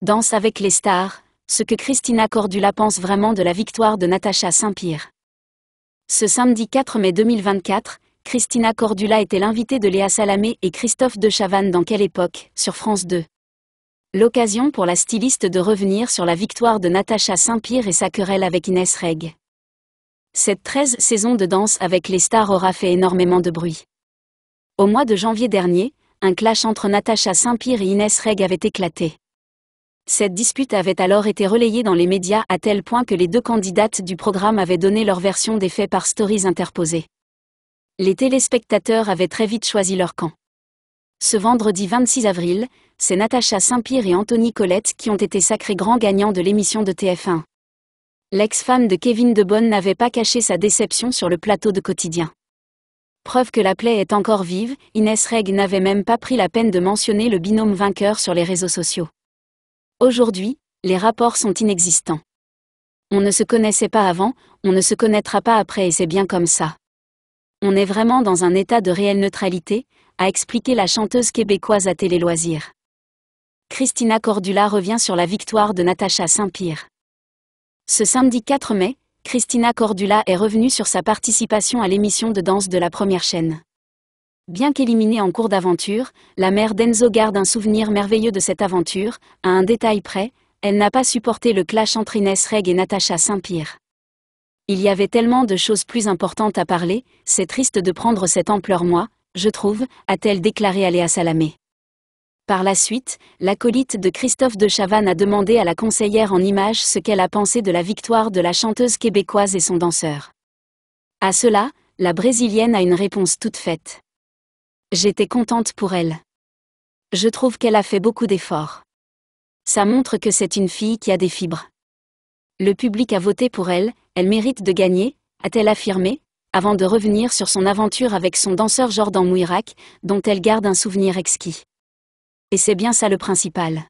Danse avec les stars, ce que Christina Cordula pense vraiment de la victoire de Natacha Saint-Pierre. Ce samedi 4 mai 2024, Christina Cordula était l'invitée de Léa Salamé et Christophe de Chavannes dans Quelle époque sur France 2. L'occasion pour la styliste de revenir sur la victoire de Natacha Saint-Pierre et sa querelle avec Inès Reg. Cette 13 saison de danse avec les stars aura fait énormément de bruit. Au mois de janvier dernier, un clash entre Natacha Saint-Pierre et Inès Reg avait éclaté. Cette dispute avait alors été relayée dans les médias à tel point que les deux candidates du programme avaient donné leur version des faits par stories interposées. Les téléspectateurs avaient très vite choisi leur camp. Ce vendredi 26 avril, c'est Natacha Saint-Pierre et Anthony Collette qui ont été sacrés grands gagnants de l'émission de TF1. L'ex-femme de Kevin Debonne n'avait pas caché sa déception sur le plateau de quotidien. Preuve que la plaie est encore vive, Inès Reg n'avait même pas pris la peine de mentionner le binôme vainqueur sur les réseaux sociaux. Aujourd'hui, les rapports sont inexistants. On ne se connaissait pas avant, on ne se connaîtra pas après et c'est bien comme ça. On est vraiment dans un état de réelle neutralité, a expliqué la chanteuse québécoise à Télé Loisirs. Christina Cordula revient sur la victoire de Natacha saint pierre Ce samedi 4 mai, Christina Cordula est revenue sur sa participation à l'émission de danse de la première chaîne. Bien qu'éliminée en cours d'aventure, la mère d'Enzo garde un souvenir merveilleux de cette aventure, à un détail près, elle n'a pas supporté le clash entre Inès Reg et Natacha Saint-Pierre. Il y avait tellement de choses plus importantes à parler, c'est triste de prendre cette ampleur moi, je trouve, a-t-elle déclaré Aléa Salamé. Par la suite, l'acolyte de Christophe de Chavannes a demandé à la conseillère en images ce qu'elle a pensé de la victoire de la chanteuse québécoise et son danseur. À cela, la brésilienne a une réponse toute faite. J'étais contente pour elle. Je trouve qu'elle a fait beaucoup d'efforts. Ça montre que c'est une fille qui a des fibres. Le public a voté pour elle, elle mérite de gagner, a-t-elle affirmé, avant de revenir sur son aventure avec son danseur Jordan Mouirac, dont elle garde un souvenir exquis. Et c'est bien ça le principal.